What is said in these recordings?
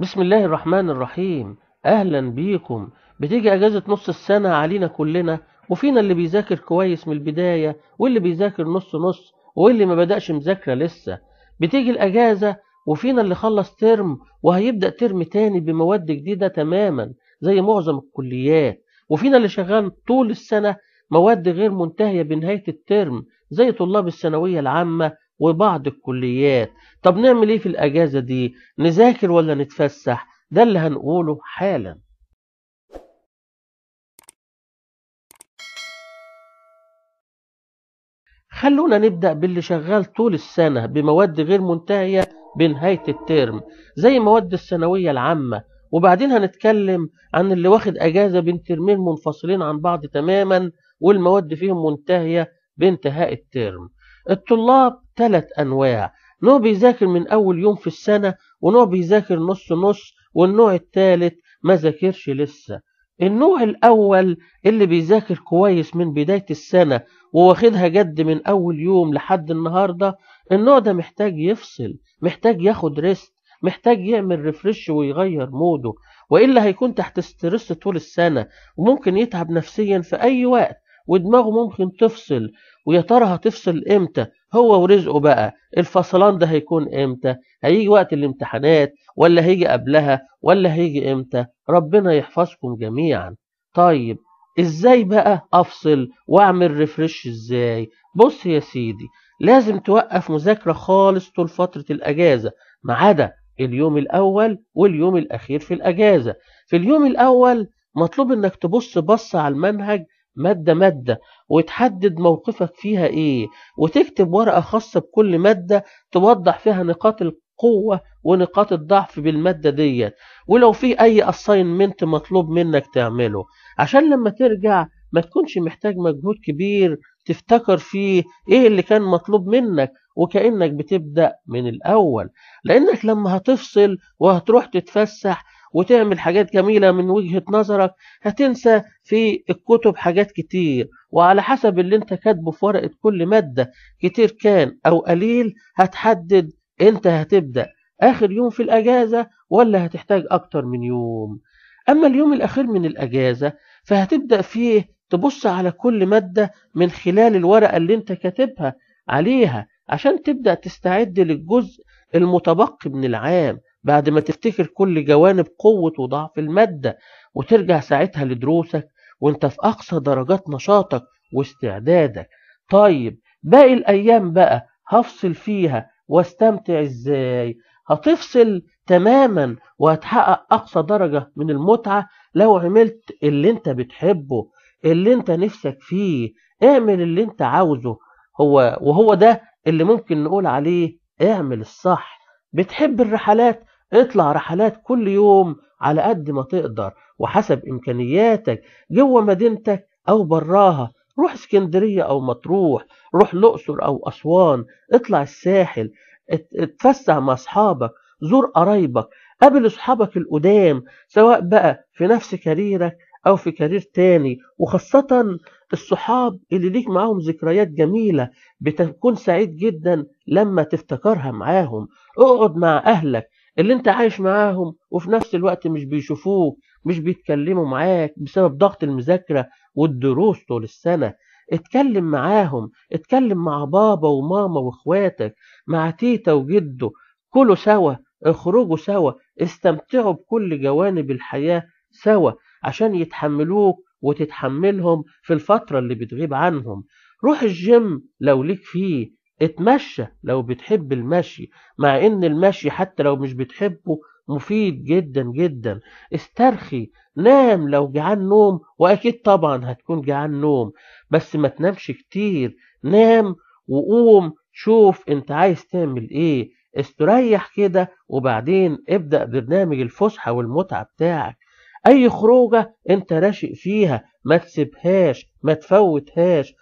بسم الله الرحمن الرحيم اهلا بيكم بتيجي اجازة نص السنة علينا كلنا وفينا اللي بيذاكر كويس من البداية واللي بيذاكر نص نص واللي ما بدأش مذاكرة لسه بتيجي الاجازة وفينا اللي خلص ترم وهيبدأ ترم تاني بمواد جديدة تماما زي معظم الكليات وفينا اللي شغال طول السنة مواد غير منتهية بنهاية الترم زي طلاب الثانوية العامة وبعض الكليات طب نعمل ايه في الاجازه دي نذاكر ولا نتفسح ده اللي هنقوله حالا خلونا نبدأ باللي شغال طول السنة بمواد غير منتهية بنهاية الترم زي مواد الثانوية العامة وبعدين هنتكلم عن اللي واخد أجازة بين ترمين منفصلين عن بعض تماما والمواد فيهم منتهية بانتهاء الترم الطلاب ثلاث أنواع نوع بيذاكر من أول يوم في السنة ونوع بيذاكر نص نص والنوع الثالث ما ذاكرش لسه النوع الأول اللي بيذاكر كويس من بداية السنة وواخدها جد من أول يوم لحد النهاردة النوع ده محتاج يفصل محتاج ياخد ريست محتاج يعمل ريفرش ويغير موده وإلا هيكون تحت ستريس طول السنة وممكن يتعب نفسيا في أي وقت ودماغه ممكن تفصل ويا ترى هتفصل امتى هو ورزقه بقى الفصلان ده هيكون امتى هيجي وقت الامتحانات ولا هيجي قبلها ولا هيجي امتى ربنا يحفظكم جميعا طيب ازاي بقى افصل واعمل ريفرش ازاي بص يا سيدي لازم توقف مذاكره خالص طول فتره الاجازه ما عدا اليوم الاول واليوم الاخير في الاجازه في اليوم الاول مطلوب انك تبص بص على المنهج مادة مادة وتحدد موقفك فيها ايه وتكتب ورقة خاصة بكل مادة توضح فيها نقاط القوة ونقاط الضعف بالمادة ديت ولو في اي اساينمنت مطلوب منك تعمله عشان لما ترجع ما تكونش محتاج مجهود كبير تفتكر فيه ايه اللي كان مطلوب منك وكأنك بتبدأ من الاول لانك لما هتفصل وهتروح تتفسح وتعمل حاجات جميلة من وجهة نظرك هتنسى في الكتب حاجات كتير وعلى حسب اللي انت كاتبه في ورقة كل مادة كتير كان أو قليل هتحدد انت هتبدأ آخر يوم في الأجازة ولا هتحتاج أكتر من يوم أما اليوم الأخير من الأجازة فهتبدأ فيه تبص على كل مادة من خلال الورقة اللي انت كاتبها عليها عشان تبدأ تستعد للجزء المتبقي من العام بعد ما تفتكر كل جوانب قوة وضعف المادة وترجع ساعتها لدروسك وانت في أقصى درجات نشاطك واستعدادك طيب باقي الأيام بقى هفصل فيها واستمتع ازاي هتفصل تماما وهتحقق أقصى درجة من المتعة لو عملت اللي انت بتحبه اللي انت نفسك فيه اعمل اللي انت عاوزه هو وهو ده اللي ممكن نقول عليه اعمل الصح بتحب الرحلات اطلع رحلات كل يوم على قد ما تقدر وحسب إمكانياتك جوه مدينتك أو براها روح اسكندرية أو مطروح روح الأقصر أو أسوان اطلع الساحل اتفسح مع أصحابك زور قرايبك قابل أصحابك القدام سواء بقى في نفس كاريرك أو في كارير تاني وخاصة الصحاب اللي ليك معاهم ذكريات جميلة بتكون سعيد جدا لما تفتكرها معاهم اقعد مع أهلك اللي انت عايش معاهم وفي نفس الوقت مش بيشوفوك مش بيتكلموا معاك بسبب ضغط المذاكرة والدروس طول السنة اتكلم معاهم اتكلم مع بابا وماما واخواتك مع تيتا وجده كلوا سوا اخرجوا سوا استمتعوا بكل جوانب الحياة سوا عشان يتحملوك وتتحملهم في الفترة اللي بتغيب عنهم روح الجيم لو ليك فيه اتمشى لو بتحب المشي مع ان المشي حتى لو مش بتحبه مفيد جدا جدا استرخي نام لو جعان نوم واكيد طبعا هتكون جعان نوم بس ما تنامش كتير نام وقوم شوف انت عايز تعمل ايه استريح كده وبعدين ابدأ برنامج الفسحة والمتعة بتاعك اي خروجة انت راشق فيها ما تسيبهاش ما تفوتهاش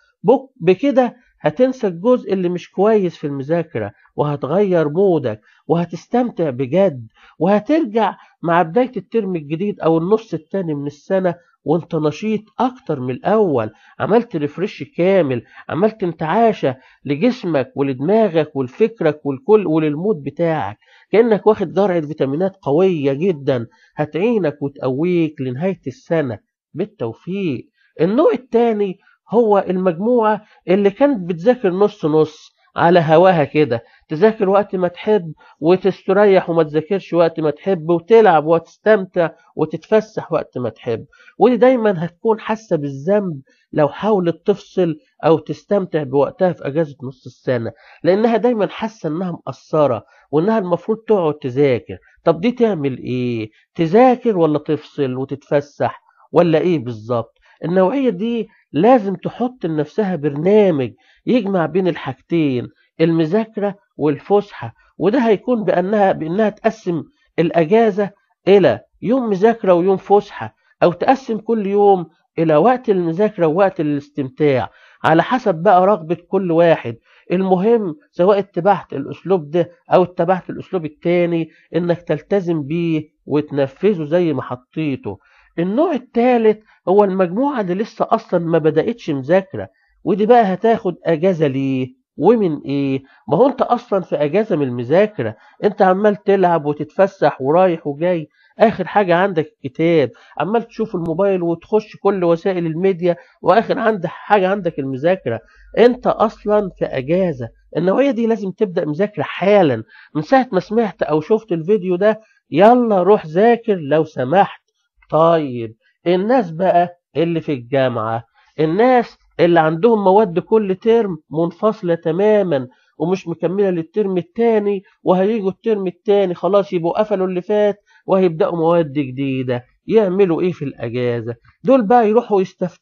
بكده هتنسى الجزء اللي مش كويس في المذاكرة وهتغير مودك وهتستمتع بجد وهترجع مع بداية الترم الجديد أو النص التاني من السنة وانت نشيط أكتر من الأول عملت ريفرش كامل عملت انتعاشة لجسمك ولدماغك ولفكرك والكل وللمود بتاعك كأنك واخد جرعة فيتامينات قوية جدا هتعينك وتقويك لنهاية السنة بالتوفيق النوع الثاني هو المجموعة اللي كانت بتذاكر نص نص على هواها كده تذاكر وقت ما تحب وتستريح وما تذاكرش وقت ما تحب وتلعب وتستمتع وتتفسح وقت ما تحب ودي دايما هتكون حاسه بالذنب لو حاولت تفصل او تستمتع بوقتها في اجازه نص السنه لانها دايما حاسه انها مقصره وانها المفروض تقعد تذاكر طب دي تعمل ايه تذاكر ولا تفصل وتتفسح ولا ايه بالظبط النوعية دي لازم تحط لنفسها برنامج يجمع بين الحاجتين المذاكرة والفسحة وده هيكون بأنها بأنها تقسم الأجازة إلى يوم مذاكرة ويوم فسحة أو تقسم كل يوم إلى وقت المذاكرة ووقت الاستمتاع على حسب بقى رغبة كل واحد المهم سواء اتبعت الأسلوب ده أو اتبعت الأسلوب التاني إنك تلتزم بيه وتنفذه زي ما حطيته النوع الثالث هو المجموعة اللي لسه أصلا ما بدأتش مذاكرة ودي بقى هتاخد أجازة ليه ومن ايه ما هو انت اصلا في اجازه من المذاكره انت عمال تلعب وتتفسح ورايح وجاي اخر حاجه عندك كتاب عمال تشوف الموبايل وتخش كل وسائل الميديا واخر عندك حاجه عندك المذاكره انت اصلا في اجازه النوعيه دي لازم تبدا مذاكره حالا من ساعه ما سمعت او شفت الفيديو ده يلا روح ذاكر لو سمحت طيب الناس بقى اللي في الجامعة الناس اللي عندهم مواد كل ترم منفصلة تماما ومش مكملة للترم الثاني وهيجوا الترم الثاني خلاص يبقوا قفلوا اللي فات وهيبدأوا مواد جديدة يعملوا ايه في الاجازة دول بقى يروحوا يستف...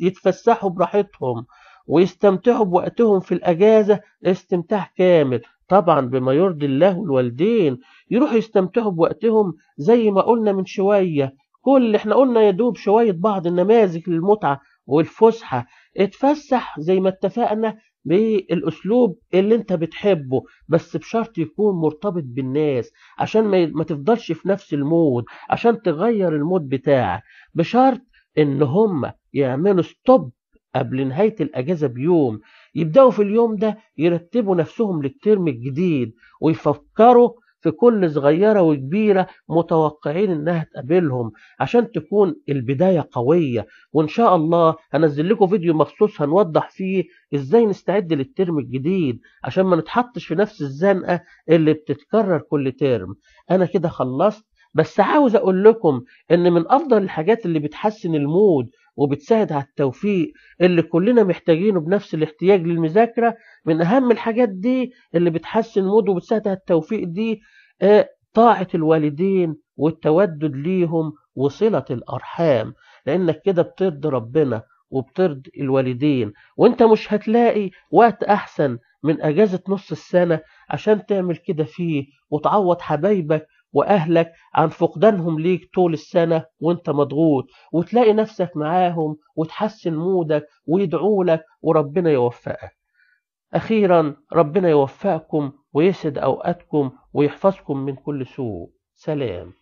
يتفسحوا براحتهم ويستمتعوا بوقتهم في الاجازة استمتاع كامل طبعا بما يرضي الله الوالدين يروحوا يستمتعوا بوقتهم زي ما قلنا من شوية كل اللي احنا قلنا يدوب شوية بعض النماذج للمتعة والفسحة اتفسح زي ما اتفقنا بالاسلوب اللي انت بتحبه بس بشرط يكون مرتبط بالناس عشان ما تفضلش في نفس المود عشان تغير المود بتاعك بشرط ان هم يعملوا ستوب قبل نهاية الأجازة بيوم يبدأوا في اليوم ده يرتبوا نفسهم للترم الجديد ويفكروا في كل صغيرة وكبيرة متوقعين انها تقابلهم عشان تكون البداية قوية وان شاء الله هنزل لكم فيديو مخصوص هنوضح فيه ازاي نستعد للترم الجديد عشان ما نتحطش في نفس الزنقة اللي بتتكرر كل ترم انا كده خلصت بس عاوز اقول لكم ان من افضل الحاجات اللي بتحسن المود وبتساعد على التوفيق اللي كلنا محتاجينه بنفس الاحتياج للمذاكرة من أهم الحاجات دي اللي بتحسن مود وبتساعد على التوفيق دي آه، طاعة الوالدين والتودد ليهم وصلة الأرحام لأنك كده بترضي ربنا وبترضي الوالدين وانت مش هتلاقي وقت أحسن من أجازة نص السنة عشان تعمل كده فيه وتعوض حبايبك واهلك عن فقدانهم ليك طول السنه وانت مضغوط وتلاقي نفسك معاهم وتحسن مودك ويدعوا لك وربنا يوفقك اخيرا ربنا يوفقكم ويسعد اوقاتكم ويحفظكم من كل سوء سلام